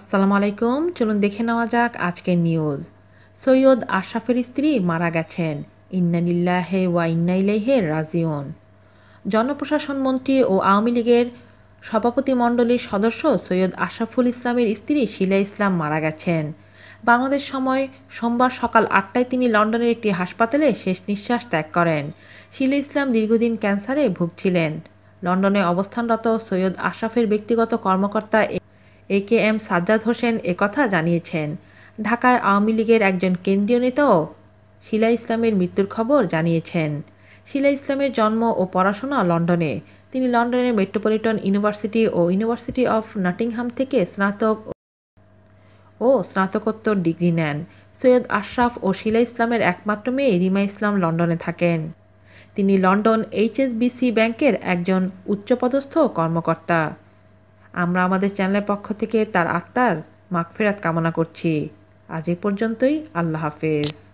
আসসালামু আলাইকুম চলুন দেখে নেওয়া যাক আজকের নিউজ সৈয়দ আশরাফের স্ত্রী মারা গেছেন ইন্নানিল্লাহে ওয়া ইন্নাইলাইহে রাজিউন জনপ্রশাসন মন্ত্রী ও আওয়ামী লীগের সভাপতিমণ্ডলীর সদস্য সৈয়দ আশরাফুল ইসলামের স্ত্রী শিলা ইসলাম মারা গেছেন বাংলাদেশ সময় সোমবার সকাল আটটায় তিনি লন্ডনের একটি হাসপাতালে শেষ নিঃশ্বাস ত্যাগ করেন শিলা ইসলাম দীর্ঘদিন ক্যান্সারে ভুগছিলেন লন্ডনে অবস্থানরত সৈয়দ আশরাফের ব্যক্তিগত কর্মকর্তা A K M Sajjad Hossain একথা জানিয়েছেন ঢাকায় আওয়ামী লীগের একজন কেন্দ্রীয় নেতাও শিলা ইসলামের মৃত্যুর খবর জানিয়েছেন শিলা ইসলামের জন্ম ও পড়াশোনা লন্ডনে তিনি লন্ডনের মেট্রোপলিটন ইউনিভার্সিটি ও ইউনিভার্সিটি অফ নটিংহাম থেকে স্নাতক ও স্নাতকোত্তর ডিগ্রি নেন সৈয়দ আশরাফ ও শিলা ইসলামের একমাত্র মেয়ে রিমা ইসলাম লন্ডনে থাকেন তিনি লন্ডন এইচএসবিসি ব্যাংকের একজন উচ্চপদস্থ কর্মকর্তা আমরা আমাদের চ্যানেলের পক্ষ থেকে তার আত্মার মাগফেরাত কামনা করছি আজ এ পর্যন্তই আল্লাহ হাফেজ